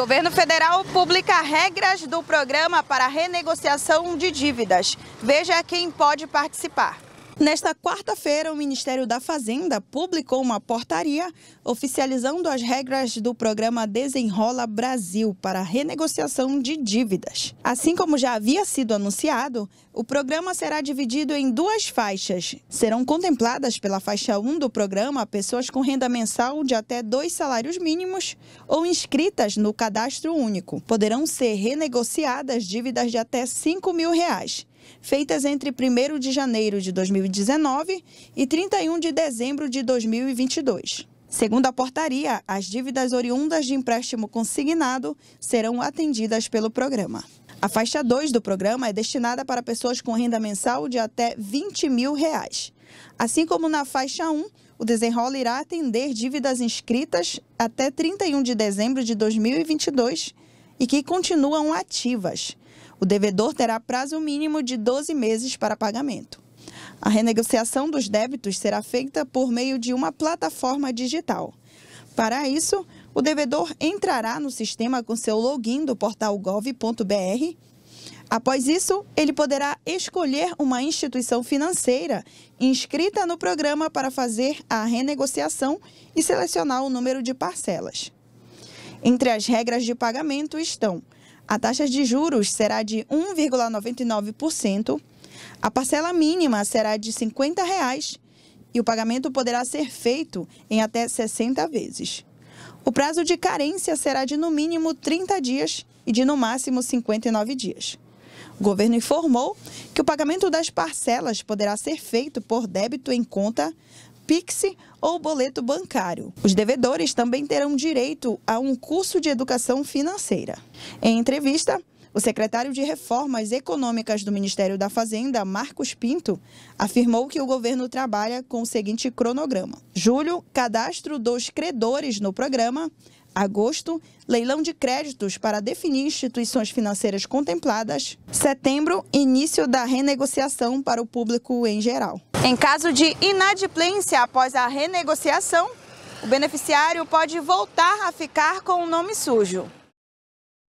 Governo federal publica regras do programa para renegociação de dívidas. Veja quem pode participar. Nesta quarta-feira, o Ministério da Fazenda publicou uma portaria oficializando as regras do programa Desenrola Brasil para renegociação de dívidas. Assim como já havia sido anunciado, o programa será dividido em duas faixas. Serão contempladas pela faixa 1 do programa pessoas com renda mensal de até dois salários mínimos ou inscritas no cadastro único. Poderão ser renegociadas dívidas de até 5 mil reais feitas entre 1 de janeiro de 2019 e 31 de dezembro de 2022. Segundo a portaria, as dívidas oriundas de empréstimo consignado serão atendidas pelo programa. A faixa 2 do programa é destinada para pessoas com renda mensal de até 20 mil reais. Assim como na faixa 1, o desenrolo irá atender dívidas inscritas até 31 de dezembro de 2022 e que continuam ativas, o devedor terá prazo mínimo de 12 meses para pagamento. A renegociação dos débitos será feita por meio de uma plataforma digital. Para isso, o devedor entrará no sistema com seu login do portal gov.br. Após isso, ele poderá escolher uma instituição financeira inscrita no programa para fazer a renegociação e selecionar o número de parcelas. Entre as regras de pagamento estão a taxa de juros será de 1,99%, a parcela mínima será de R$ 50 reais, e o pagamento poderá ser feito em até 60 vezes. O prazo de carência será de no mínimo 30 dias e de no máximo 59 dias. O governo informou que o pagamento das parcelas poderá ser feito por débito em conta Pix ou boleto bancário. Os devedores também terão direito a um curso de educação financeira. Em entrevista, o secretário de Reformas Econômicas do Ministério da Fazenda, Marcos Pinto, afirmou que o governo trabalha com o seguinte cronograma: julho, cadastro dos credores no programa, agosto, leilão de créditos para definir instituições financeiras contempladas. Setembro, início da renegociação para o público em geral. Em caso de inadimplência após a renegociação, o beneficiário pode voltar a ficar com o nome sujo.